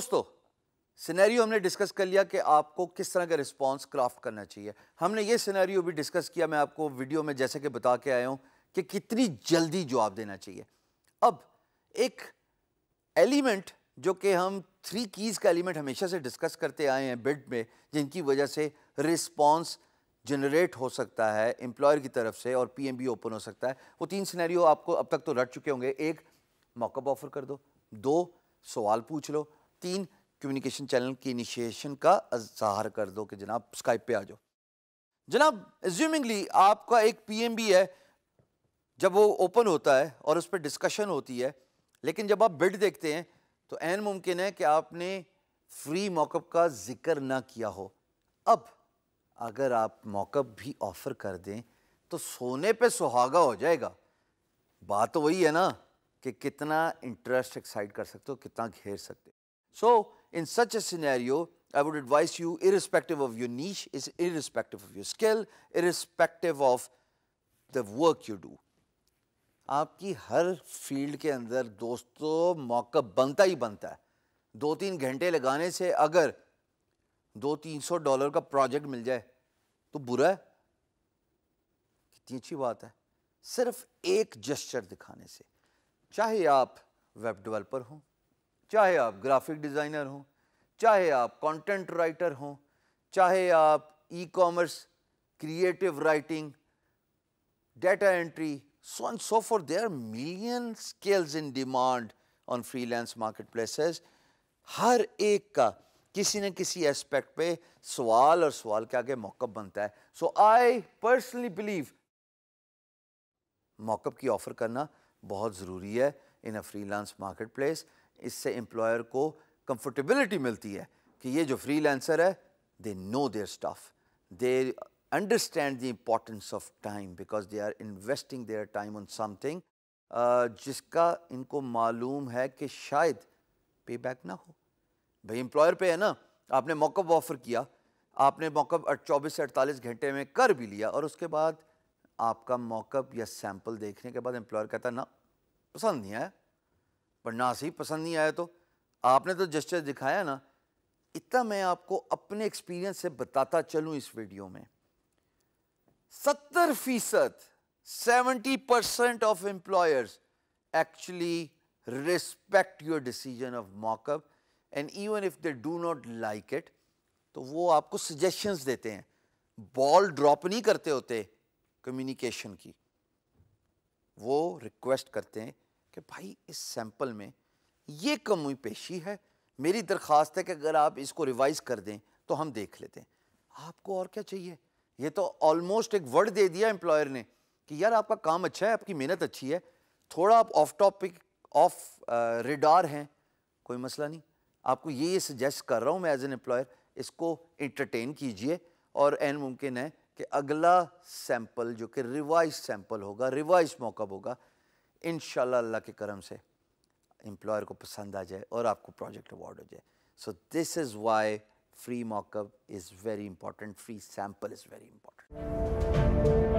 दोस्तों सिनेरियो हमने डिस्कस कर लिया कि आपको किस तरह का रिस्पांस क्राफ्ट करना चाहिए हमने ये सिनेरियो भी डिस्कस किया मैं आपको वीडियो में जैसे कि बता के आया हूँ कि कितनी जल्दी जवाब देना चाहिए अब एक एलिमेंट जो कि हम थ्री कीज़ का एलिमेंट हमेशा से डिस्कस करते आए हैं बिड में जिनकी वजह से रिस्पॉन्स जनरेट हो सकता है एम्प्लॉयर की तरफ से और पी ओपन हो सकता है वो तीन सिनेरियो आपको अब तक तो रट चुके होंगे एक मॉकअप ऑफर कर दो दो सवाल पूछ लो तीन कम्युनिकेशन चैनल की इनिशिएशन का इजहार कर दो कि जनाब स्काइप पे आ जाओ जनाब एज्यूमिंगली आपका एक पीएमबी है जब वो ओपन होता है और उस पर डिस्कशन होती है लेकिन जब आप बिड देखते हैं तो एन मुमकिन है कि आपने फ्री मौकअप का जिक्र ना किया हो अब अगर आप मौकअप भी ऑफ़र कर दें तो सोने पे सुहागा हो जाएगा बात तो वही है ना कि कितना इंटरेस्ट एक्साइट कर सकते हो कितना घेर सकते हो So, in such a scenario, I would advise you irrespective of your niche, is irrespective of your skill, irrespective of the work you do. आपकी हर फील्ड के अंदर दोस्तों मौका बनता ही बनता है दो तीन घंटे लगाने से अगर दो तीन सौ डॉलर का प्रोजेक्ट मिल जाए तो बुरा है कितनी अच्छी बात है सिर्फ एक जस्चर दिखाने से चाहे आप वेब डेवलपर हों चाहे आप ग्राफिक डिज़ाइनर हों चाहे आप कंटेंट राइटर हों चाहे आप e commerce creative writing data entry so and so for there million skills in demand on freelance marketplaces हर एक का किसी न किसी एस्पेक्ट पे सवाल और सवाल के आगे मौकअप बनता है सो आई पर्सनली बिलीव मौकब की ऑफर करना बहुत ज़रूरी है इन अ फ्रीलांस प्लेस इससे एम्प्लॉयर को कंफर्टेबिलिटी मिलती है कि ये जो फ्रीलांसर है they know their stuff they understand the importance of time because they are investing their time on something जिसका इनको मालूम है कि शायद पे बैक ना हो भाई एम्प्लॉयर पे है ना आपने मौका ऑफर किया आपने मौका चौबीस से अड़तालीस घंटे में कर भी लिया और उसके बाद आपका मौकअप या सैंपल देखने के बाद एम्प्लॉयर कहता ना पसंद नहीं आया पढ़ना ही पसंद नहीं आया तो आपने तो जस्टर दिखाया ना इतना मैं आपको अपने एक्सपीरियंस से बताता चलूं इस वीडियो में सत्तर फीसद seventy percent of employers actually respect your decision of mockup and even if they do not like it तो वो आपको सजेशंस देते हैं बॉल ड्रॉप नहीं करते होते कम्युनिकेशन की वो रिक्वेस्ट करते हैं कि भाई इस सैंपल में ये कमी पेशी है मेरी दरख्वास्त है कि अगर आप इसको रिवाइज़ कर दें तो हम देख लेते हैं आपको और क्या चाहिए ये तो ऑलमोस्ट एक वर्ड दे दिया एम्प्लॉयर ने कि यार आपका काम अच्छा है आपकी मेहनत अच्छी है थोड़ा आप ऑफ टॉपिक ऑफ रिडार हैं कोई मसला नहीं आपको ये ये सजेस्ट कर रहा हूँ मैं एज एन एम्प्लॉयर इसको इंटरटेन कीजिए और एन मुमकिन है कि अगला सैंपल जो कि रिवाइज सैंपल होगा रिवाइज मौकअप होगा इन अल्लाह के करम से एम्प्लॉयर को पसंद आ जाए और आपको प्रोजेक्ट अवार्ड हो जाए so this is why free mockup is very important free sample is very important